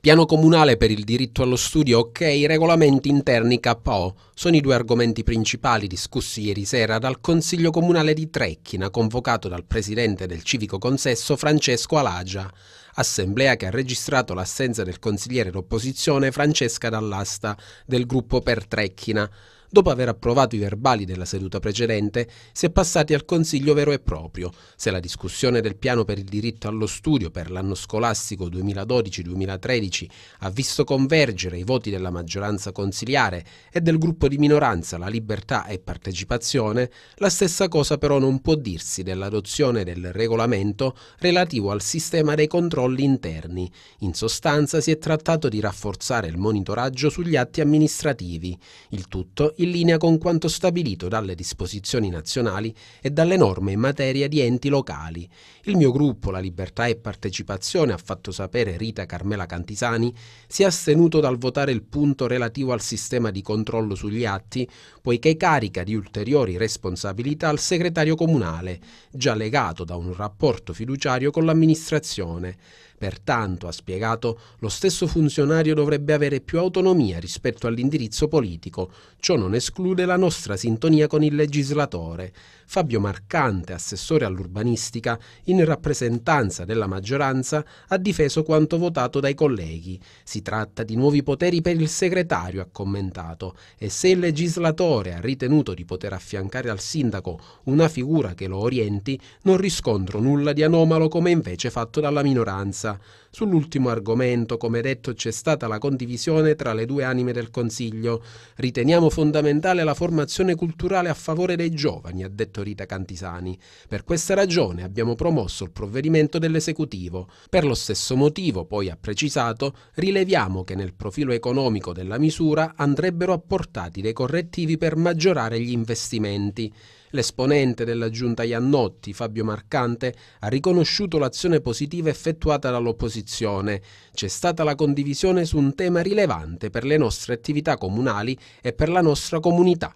Piano comunale per il diritto allo studio, ok, i regolamenti interni KO sono i due argomenti principali discussi ieri sera dal Consiglio Comunale di Trecchina, convocato dal presidente del civico consesso Francesco Alagia, assemblea che ha registrato l'assenza del consigliere d'opposizione Francesca Dall'Asta del gruppo per Trecchina. Dopo aver approvato i verbali della seduta precedente, si è passati al Consiglio vero e proprio. Se la discussione del piano per il diritto allo studio per l'anno scolastico 2012-2013 ha visto convergere i voti della maggioranza consiliare e del gruppo di minoranza La Libertà e Partecipazione, la stessa cosa però non può dirsi dell'adozione del regolamento relativo al sistema dei controlli interni. In sostanza si è trattato di rafforzare il monitoraggio sugli atti amministrativi, il tutto in linea con quanto stabilito dalle disposizioni nazionali e dalle norme in materia di enti locali. Il mio gruppo, La Libertà e Partecipazione, ha fatto sapere Rita Carmela Cantisani, si è astenuto dal votare il punto relativo al sistema di controllo sugli atti, poiché carica di ulteriori responsabilità al segretario comunale, già legato da un rapporto fiduciario con l'amministrazione. Pertanto, ha spiegato, lo stesso funzionario dovrebbe avere più autonomia rispetto all'indirizzo politico. Ciò non esclude la nostra sintonia con il legislatore. Fabio Marcante, assessore all'urbanistica, in rappresentanza della maggioranza, ha difeso quanto votato dai colleghi. Si tratta di nuovi poteri per il segretario, ha commentato, e se il legislatore ha ritenuto di poter affiancare al sindaco una figura che lo orienti, non riscontro nulla di anomalo come invece fatto dalla minoranza Gaza Sull'ultimo argomento, come detto, c'è stata la condivisione tra le due anime del Consiglio. Riteniamo fondamentale la formazione culturale a favore dei giovani, ha detto Rita Cantisani. Per questa ragione abbiamo promosso il provvedimento dell'esecutivo. Per lo stesso motivo, poi ha precisato, rileviamo che nel profilo economico della misura andrebbero apportati dei correttivi per maggiorare gli investimenti. L'esponente della giunta Iannotti, Fabio Marcante, ha riconosciuto l'azione positiva effettuata dall'opposizione opposizione. C'è stata la condivisione su un tema rilevante per le nostre attività comunali e per la nostra comunità.